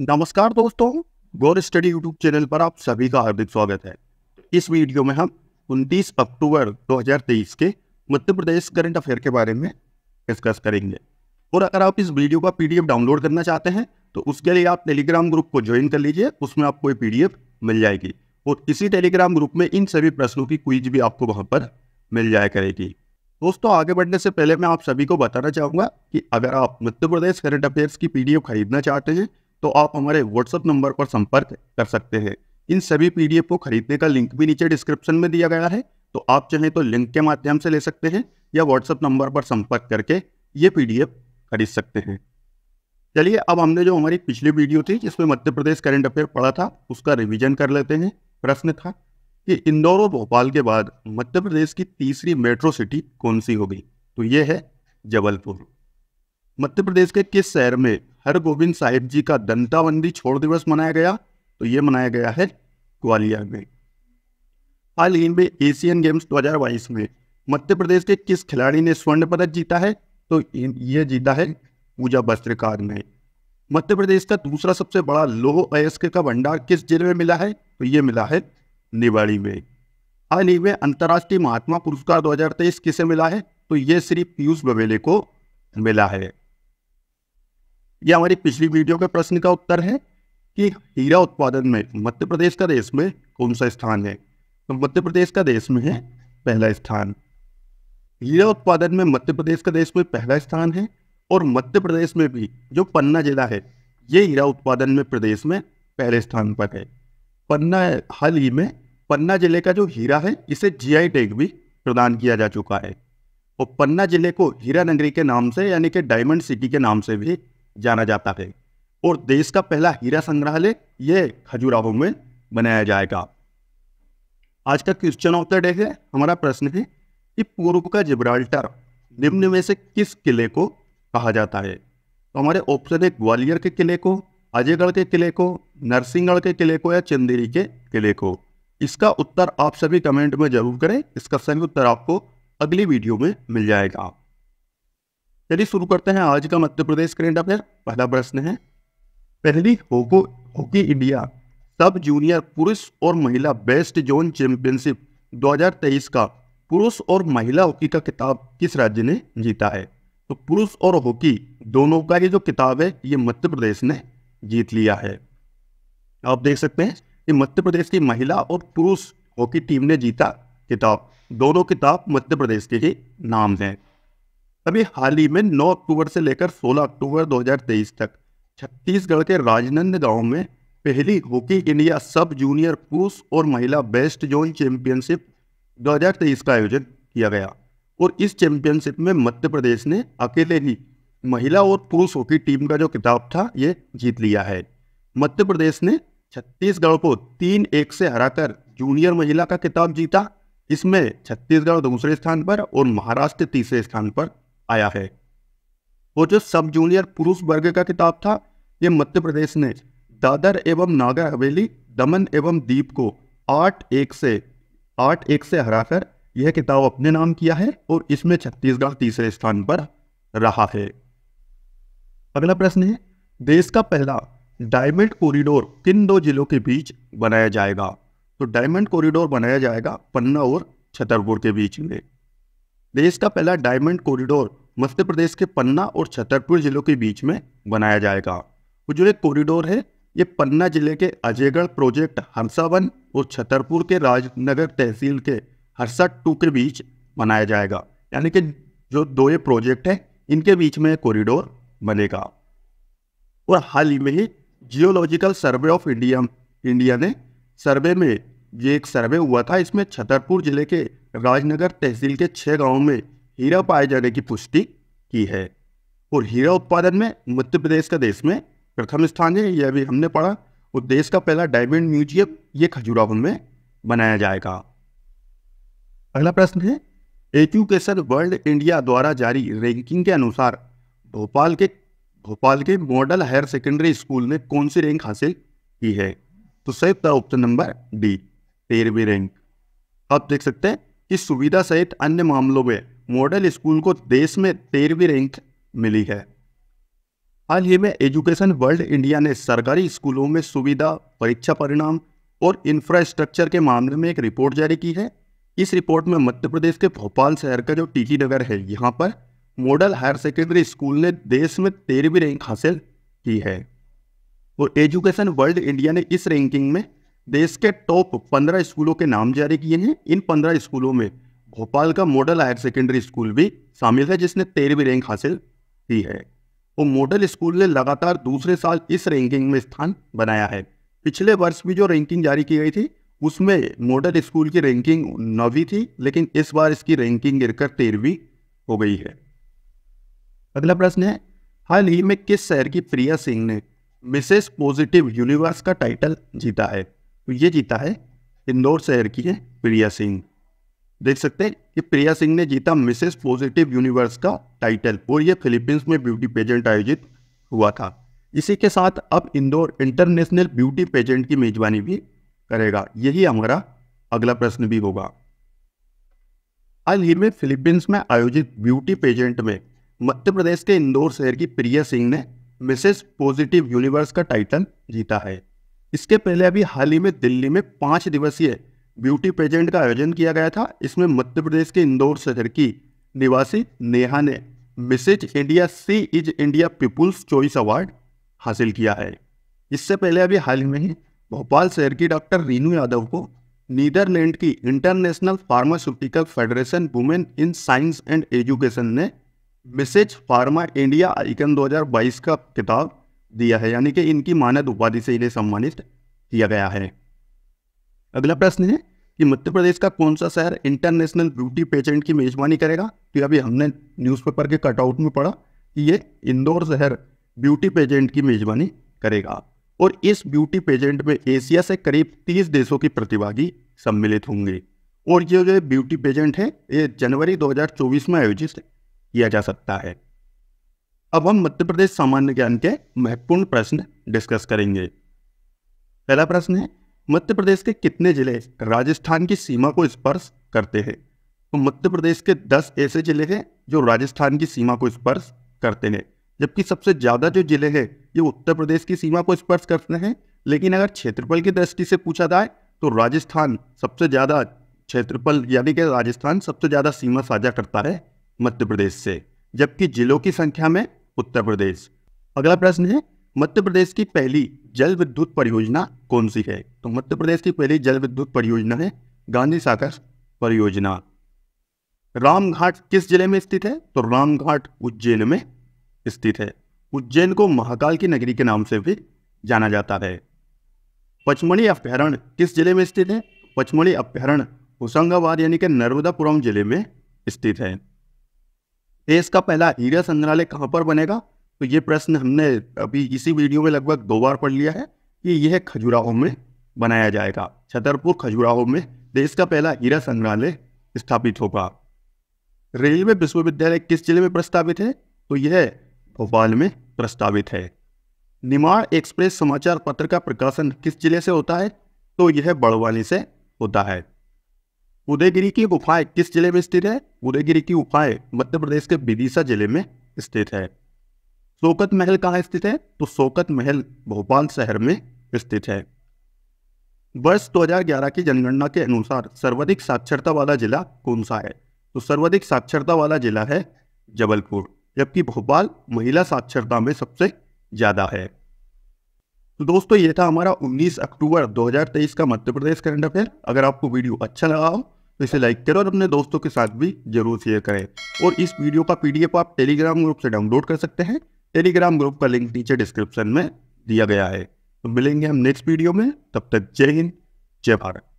नमस्कार दोस्तों गोर स्टडी यूट्यूब चैनल पर आप सभी का हार्दिक स्वागत है इस वीडियो में हम 29 अक्टूबर 2023 के मध्य प्रदेश करंट अफेयर के बारे में डिस्कस करेंगे और अगर आप इस वीडियो का पीडीएफ डाउनलोड करना चाहते हैं तो उसके लिए आप टेलीग्राम ग्रुप को ज्वाइन कर लीजिए उसमें आपको ये पीडीएफ मिल जाएगी और इसी टेलीग्राम ग्रुप में इन सभी प्रश्नों की क्विज भी आपको वहाँ पर मिल जाया करेगी दोस्तों आगे बढ़ने से पहले मैं आप सभी को बताना चाहूँगा कि अगर आप मध्य प्रदेश करंट अफेयर्स की पीडीएफ खरीदना चाहते हैं तो आप हमारे व्हाट्सएप नंबर पर संपर्क कर सकते हैं इन सभी पीडीएफ को खरीदने का लिंक भी नीचे डिस्क्रिप्शन में दिया गया है तो आप चाहें तो लिंक के माध्यम से ले सकते हैं या व्हाट्सएप नंबर पर संपर्क करके ये पीडीएफ खरीद सकते हैं चलिए अब हमने जो हमारी पिछली वीडियो थी जिसमें मध्य प्रदेश करंट अफेयर पढ़ा था उसका रिविजन कर लेते हैं प्रश्न था कि इंदौर और भोपाल के बाद मध्य प्रदेश की तीसरी मेट्रो सिटी कौन सी होगी तो ये है जबलपुर मध्य प्रदेश के किस शहर में हर गोविंद साहिब जी का दंताबंदी छोड़ दिवस मनाया गया तो ये मनाया गया है ग्वालियर में हाल ही में एशियन गेम्स 2022 में मध्य प्रदेश के किस खिलाड़ी ने स्वर्ण पदक जीता है तो यह जीता है पूजा वस्त्रकार ने मध्य प्रदेश का दूसरा सबसे बड़ा लोह अयस्क का भंडार किस जिले में मिला है तो ये मिला है निवाड़ी में हाल ही में अंतर्राष्ट्रीय महात्मा पुरस्कार 2023 किसे मिला है तो ये श्री पीयूष बवेले को मिला है ये हमारी पिछली वीडियो के प्रश्न का उत्तर है कि हीरा उत्पादन में मध्य प्रदेश का देश में कौन सा स्थान है तो मध्य प्रदेश का देश में है पहला स्थान हीरा उत्पादन में मध्य प्रदेश का देश में पहला स्थान है और मध्य प्रदेश में भी जो पन्ना जिला है ये हीरा उत्पादन में प्रदेश में पहले स्थान पर है पन्ना हाल ही में पन्ना जिले का जो हीरा है इसे जीआई टैग भी प्रदान किया जा चुका है और पन्ना जिले को हीरा नगरी के नाम से यानी कि डायमंड सिटी के नाम से भी जाना जाता है और देश का पहला हीरा संग्रहालय यह खजुराहो में बनाया जाएगा आज का क्वेश्चन ऑफ द डे है हमारा प्रश्न है कि पूर्व का जिब्राल्टर निम्न में से किस किले को कहा जाता है तो हमारे ऑप्शन है ग्वालियर के किले को अजयगढ़ के किले को नरसिंहगढ़ के किले को या चंदेरी के किले को इसका उत्तर आप सभी कमेंट में जरूर करें इसका सही उत्तर आपको अगली वीडियो में मिल जाएगा चलिए शुरू करते हैं आज का मध्य प्रदेश करेंट अफेयर पहला प्रश्न है पहली होको हॉकी इंडिया सब जूनियर पुरुष और महिला बेस्ट जोन चैंपियनशिप 2023 का पुरुष और महिला हॉकी का किताब किस राज्य ने जीता है तो पुरुष और हॉकी दोनों का ये जो किताब है ये मध्य प्रदेश ने जीत लिया है आप देख सकते हैं कि मध्य प्रदेश की महिला और पुरुष हॉकी टीम ने जीता किताब दोनों किताब मध्य प्रदेश के ही नाम हैं अभी हाल ही में 9 अक्टूबर से लेकर 16 अक्टूबर 2023 तक छत्तीसगढ़ के राजनंद गांव में पहली हॉकी इंडिया सब जूनियर पुरुष और महिला बेस्ट जोन चैंपियनशिप 2023 का आयोजन किया गया और इस चैंपियनशिप में मध्य प्रदेश ने अकेले ही महिला और पुरुष हॉकी टीम का जो किताब था ये जीत लिया है मध्य प्रदेश ने छत्तीसगढ़ को तीन एक से हराकर जूनियर महिला का किताब जीता इसमें छत्तीसगढ़ दूसरे स्थान पर और महाराष्ट्र तीसरे स्थान पर आया है वो जो सब जूनियर पुरुष वर्ग का किताब था ये मध्य प्रदेश ने दादर एवं नागर हवेली दमन एवं दीप को आठ एक से आठ एक से हराकर यह किताब अपने नाम किया है और इसमें छत्तीसगढ़ तीसरे स्थान पर रहा है अगला प्रश्न है देश का पहला डायमंड कॉरिडोर किन दो जिलों के बीच बनाया जाएगा तो डायमंड कॉरिडोर बनाया जाएगा पन्ना और छतरपुर के बीच में देश का पहला डायमंड कॉरिडोर मध्य प्रदेश के पन्ना और छतरपुर जिलों के बीच में बनाया जाएगा वो जो एक कॉरिडोर है ये पन्ना जिले के अजयगढ़ प्रोजेक्ट हरसावन और छतरपुर के राजनगर तहसील के हरसा टू के बीच बनाया जाएगा यानी कि जो दो ये प्रोजेक्ट हैं इनके बीच में कॉरिडोर बनेगा और हाल ही में ही geological survey of India India ने सर्वे में ये एक सर्वे हुआ था इसमें छतरपुर जिले के राजनगर तहसील के छह गांवों में हीरा पाए जाने की पुष्टि की है और हीरा उत्पादन में मध्य प्रदेश का देश में प्रथम स्थान है यह भी हमने पढ़ा और देश का पहला डायमंड म्यूजियम ये खजुराहो में बनाया जाएगा अगला प्रश्न है एजुकेशन वर्ल्ड इंडिया द्वारा जारी रैंकिंग के अनुसार भोपाल के भोपाल के मॉडल हायर सेकेंडरी स्कूल ने कौन सी रैंक हासिल की है तो सही उत्तर ऑप्शन नंबर डी तेरहवीं रैंक आप देख सकते हैं कि सुविधा सहित अन्य मामलों में मॉडल स्कूल को देश में तेरहवीं रैंक मिली है हाल ही में एजुकेशन वर्ल्ड इंडिया ने सरकारी स्कूलों में सुविधा परीक्षा परिणाम और इंफ्रास्ट्रक्चर के मामले में एक रिपोर्ट जारी की है इस रिपोर्ट में मध्य प्रदेश के भोपाल शहर का जो टीजी नगर है यहाँ पर मॉडल हायर सेकेंडरी स्कूल ने देश में तेरहवीं रैंक हासिल की है और एजुकेशन वर्ल्ड इंडिया ने इस रैंकिंग में देश के टॉप पंद्रह स्कूलों के नाम जारी किए हैं इन पंद्रह स्कूलों में भोपाल का मॉडल हायर सेकेंडरी स्कूल भी शामिल है जिसने तेरहवीं रैंक हासिल की है वो मॉडल स्कूल ने लगातार दूसरे साल इस रैंकिंग में स्थान बनाया है पिछले वर्ष भी जो रैंकिंग जारी की गई थी उसमें मॉडल स्कूल की रैंकिंग नौवीं थी लेकिन इस बार इसकी रैंकिंग गिरकर तेरहवीं हो गई है अगला प्रश्न है हाल ही में किस शहर की प्रिया सिंह ने मिसेस पॉजिटिव यूनिवर्स का टाइटल जीता है तो ये जीता है इंदौर शहर की है प्रिया सिंह देख सकते हैं कि प्रिया सिंह ने जीता मिसेस पॉजिटिव यूनिवर्स का टाइटल और ये फिलीपींस में ब्यूटी पेजेंट आयोजित हुआ था इसी के साथ अब इंदौर इंटरनेशनल ब्यूटी पेजेंट की मेजबानी भी करेगा यही हमारा अगला प्रश्न भी होगा हाल ही में फिलीपींस में आयोजित ब्यूटी पेजेंट में मध्य प्रदेश के इंदौर शहर की प्रिया सिंह ने मिसेस पॉजिटिव यूनिवर्स का टाइटल जीता है इसके पहले अभी हाल ही में दिल्ली में पांच दिवसीय ब्यूटी पेजेंट का आयोजन किया गया था इसमें मध्य प्रदेश के इंदौर शहर की निवासी नेहा ने Mrs India she is India people's choice award हासिल किया है इससे पहले अभी हाल ही में ही भोपाल शहर की डॉक्टर रीनू यादव को नीदरलैंड की international pharmaceutical federation women in science and education ने मिसेज फार्मा इंडिया आइकन 2022 का किताब दिया है यानी कि इनकी मानद उपाधि से इन्हें सम्मानित किया गया है अगला प्रश्न है कि मध्य प्रदेश का कौन सा शहर इंटरनेशनल ब्यूटी पेजेंट की मेजबानी करेगा तो अभी हमने न्यूज़पेपर के कटआउट में पढ़ा कि ये इंदौर शहर ब्यूटी पेजेंट की मेजबानी करेगा और इस ब्यूटी पेजेंट में एशिया से करीब 30 देशों की प्रतिभागी सम्मिलित होंगे और ये जो ब्यूटी पेजेंट है ये जनवरी 2024 में आयोजित किया जा सकता है अब हम मध्य प्रदेश सामान्य ज्ञान के महत्वपूर्ण प्रश्न डिस्कस करेंगे पहला प्रश्न है मध्य प्रदेश के कितने जिले राजस्थान की सीमा को स्पर्श करते हैं तो मध्य प्रदेश के 10 ऐसे जिले हैं जो राजस्थान की सीमा को स्पर्श करते हैं जबकि सबसे ज़्यादा जो जिले हैं ये उत्तर प्रदेश की सीमा को स्पर्श करते हैं लेकिन अगर क्षेत्रफल की दृष्टि से पूछा जाए तो राजस्थान सबसे ज़्यादा क्षेत्रफल यानी कि राजस्थान सबसे ज़्यादा सीमा साझा करता है मध्य प्रदेश से जबकि जिलों की संख्या में उत्तर प्रदेश अगला प्रश्न है मध्य प्रदेश की पहली जल विद्युत परियोजना कौन सी है तो मध्य प्रदेश की पहली जल विद्युत परियोजना है गांधी सागर परियोजना रामघाट किस जिले में स्थित है तो रामघाट उज्जैन में स्थित है उज्जैन को महाकाल की नगरी के नाम से भी जाना जाता है पचमढ़ी अपहरण किस जिले में स्थित है पचमढ़ी अपहरण होशंगाबाद यानी कि नर्मदापुरम जिले में स्थित है देश का पहला हीरा संग्रहालय कहाँ पर बनेगा तो ये प्रश्न हमने अभी इसी वीडियो में लगभग दो बार पढ़ लिया है कि यह खजुराहो में बनाया जाएगा छतरपुर खजुराहो में देश का पहला हीरा संग्रहालय स्थापित होगा रेलवे विश्वविद्यालय किस जिले में प्रस्तावित है तो यह भोपाल में प्रस्तावित है निमाड़ एक्सप्रेस समाचार पत्र का प्रकाशन किस जिले से होता है तो यह बड़वानी से होता है उदयगिरी की गुफाएं किस जिले में स्थित है उदयगिरी की गुफाएं मध्य प्रदेश के विदिशा जिले में स्थित है शोकत महल कहाँ स्थित है तो शोकत महल भोपाल शहर में स्थित है वर्ष 2011 की जनगणना के अनुसार सर्वाधिक साक्षरता वाला जिला कौन सा है तो सर्वाधिक साक्षरता वाला जिला है जबलपुर जबकि भोपाल महिला साक्षरता में सबसे ज़्यादा है तो दोस्तों ये था हमारा 19 अक्टूबर 2023 का मध्य प्रदेश करंट अफेयर अगर आपको वीडियो अच्छा लगा हो तो इसे लाइक करें और अपने दोस्तों के साथ भी जरूर शेयर करें और इस वीडियो का पीडीएफ आप टेलीग्राम ग्रुप से डाउनलोड कर सकते हैं टेलीग्राम ग्रुप का लिंक नीचे डिस्क्रिप्शन में दिया गया है तो मिलेंगे हम नेक्स्ट वीडियो में तब तक जय हिंद जय भारत